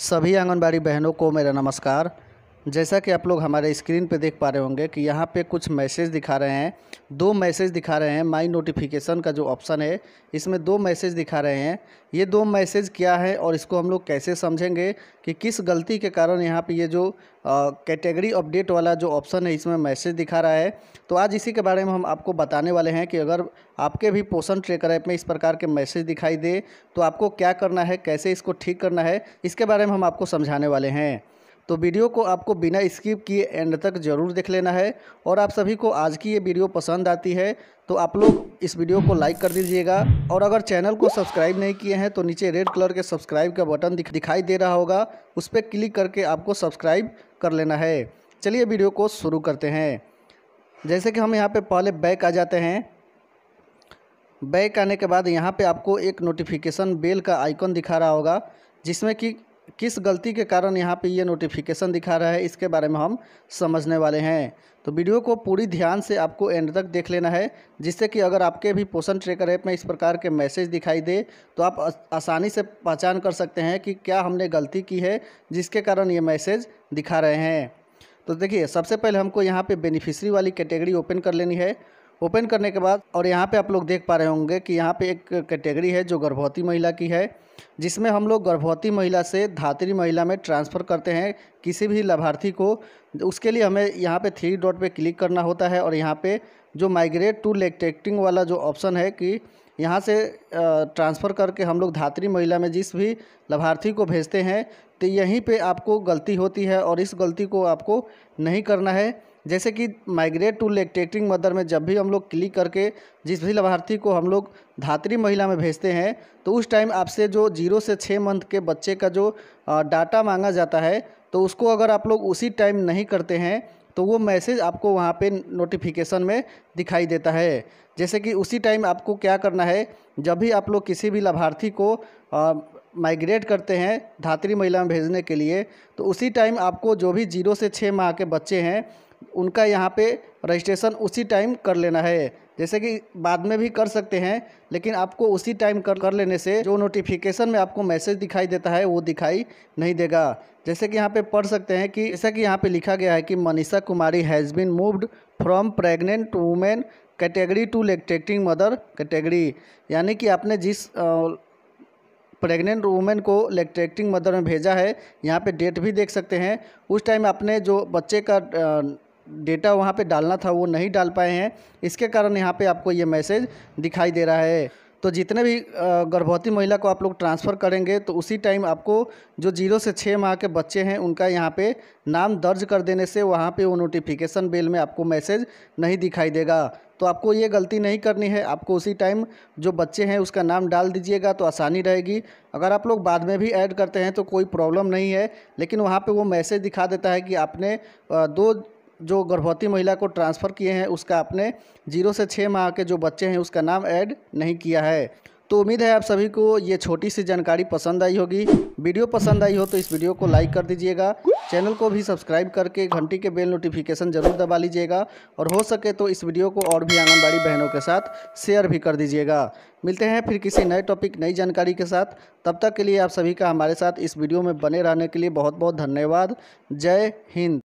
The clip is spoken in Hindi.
सभी आंगनबाड़ी बहनों को मेरा नमस्कार जैसा कि आप लोग हमारे स्क्रीन पे देख पा रहे होंगे कि यहाँ पे कुछ मैसेज दिखा रहे हैं दो मैसेज दिखा रहे हैं माई नोटिफिकेशन का जो ऑप्शन है इसमें दो मैसेज दिखा रहे हैं ये दो मैसेज क्या है और इसको हम लोग कैसे समझेंगे कि किस गलती के कारण यहाँ पे ये जो कैटेगरी अपडेट वाला जो ऑप्शन है इसमें मैसेज दिखा रहा है तो आज इसी के बारे में हम आपको बताने वाले हैं कि अगर आपके भी पोषण ट्रेकर ऐप में इस प्रकार के मैसेज दिखाई दे तो आपको क्या करना है कैसे इसको ठीक करना है इसके बारे में हम आपको समझाने वाले हैं तो वीडियो को आपको बिना स्किप किए एंड तक ज़रूर देख लेना है और आप सभी को आज की ये वीडियो पसंद आती है तो आप लोग इस वीडियो को लाइक कर दीजिएगा और अगर चैनल को सब्सक्राइब नहीं किए हैं तो नीचे रेड कलर के सब्सक्राइब का बटन दिख दिखाई दे रहा होगा उस पर क्लिक करके आपको सब्सक्राइब कर लेना है चलिए वीडियो को शुरू करते हैं जैसे कि हम यहाँ पर पहले बैक आ जाते हैं बैक आने के बाद यहाँ पर आपको एक नोटिफिकेशन बेल का आइकन दिखा रहा होगा जिसमें कि किस गलती के कारण यहाँ पे ये नोटिफिकेशन दिखा रहा है इसके बारे में हम समझने वाले हैं तो वीडियो को पूरी ध्यान से आपको एंड तक देख लेना है जिससे कि अगर आपके भी पोषण ट्रेकर ऐप में इस प्रकार के मैसेज दिखाई दे तो आप आसानी से पहचान कर सकते हैं कि क्या हमने गलती की है जिसके कारण ये मैसेज दिखा रहे हैं तो देखिए सबसे पहले हमको यहाँ पर बेनिफिशरी वाली कैटेगरी ओपन कर लेनी है ओपन करने के बाद और यहाँ पे आप लोग देख पा रहे होंगे कि यहाँ पे एक कैटेगरी है जो गर्भवती महिला की है जिसमें हम लोग गर्भवती महिला से धात्री महिला में ट्रांसफ़र करते हैं किसी भी लाभार्थी को उसके लिए हमें यहाँ पे थ्री डॉट पे क्लिक करना होता है और यहाँ पे जो माइग्रेट टू लेकटेक्टिंग वाला जो ऑप्शन है कि यहाँ से ट्रांसफ़र करके हम लोग धात्री महिला में जिस भी लाभार्थी को भेजते हैं तो यहीं पर आपको गलती होती है और इस गलती को आपको नहीं करना है जैसे कि माइग्रेट टू लेक्टेटिंग मदर में जब भी हम लोग क्लिक करके जिस भी लाभार्थी को हम लोग धात्री महिला में भेजते हैं तो उस टाइम आपसे जो जीरो से छः मंथ के बच्चे का जो डाटा मांगा जाता है तो उसको अगर आप लोग उसी टाइम नहीं करते हैं तो वो मैसेज आपको वहाँ पे नोटिफिकेशन में दिखाई देता है जैसे कि उसी टाइम आपको क्या करना है जब भी आप लोग किसी भी लाभार्थी को माइग्रेट करते हैं धात्री महिला में भेजने के लिए तो उसी टाइम आपको जो भी जीरो से छः माह के बच्चे हैं उनका यहाँ पे रजिस्ट्रेशन उसी टाइम कर लेना है जैसे कि बाद में भी कर सकते हैं लेकिन आपको उसी टाइम कर कर लेने से जो नोटिफिकेशन में आपको मैसेज दिखाई देता है वो दिखाई नहीं देगा जैसे कि यहाँ पे पढ़ सकते हैं कि जैसा कि यहाँ पे लिखा गया है कि Manisha Kumari has been moved from pregnant women category to lactating mother category यानी कि आपने जिस प्रेग्नेंट वुमेन को लेक्टेक्टिंग मदर में भेजा है यहाँ पे डेट भी देख सकते हैं उस टाइम आपने जो बच्चे का डेटा वहाँ पे डालना था वो नहीं डाल पाए हैं इसके कारण यहाँ पे आपको ये मैसेज दिखाई दे रहा है तो जितने भी गर्भवती महिला को आप लोग ट्रांसफ़र करेंगे तो उसी टाइम आपको जो जीरो से छः माह के बच्चे हैं उनका यहाँ पे नाम दर्ज कर देने से वहाँ पे वो नोटिफिकेशन बेल में आपको मैसेज नहीं दिखाई देगा तो आपको ये गलती नहीं करनी है आपको उसी टाइम जो बच्चे हैं उसका नाम डाल दीजिएगा तो आसानी रहेगी अगर आप लोग बाद में भी ऐड करते हैं तो कोई प्रॉब्लम नहीं है लेकिन वहाँ पे वो मैसेज दिखा देता है कि आपने दो जो गर्भवती महिला को ट्रांसफ़र किए हैं उसका आपने जीरो से छः माह के जो बच्चे हैं उसका नाम ऐड नहीं किया है तो उम्मीद है आप सभी को ये छोटी सी जानकारी पसंद आई होगी वीडियो पसंद आई हो तो इस वीडियो को लाइक कर दीजिएगा चैनल को भी सब्सक्राइब करके घंटी के बेल नोटिफिकेशन जरूर दबा लीजिएगा और हो सके तो इस वीडियो को और भी आंगनबाड़ी बहनों के साथ शेयर भी कर दीजिएगा मिलते हैं फिर किसी नए टॉपिक नई जानकारी के साथ तब तक के लिए आप सभी का हमारे साथ इस वीडियो में बने रहने के लिए बहुत बहुत धन्यवाद जय हिंद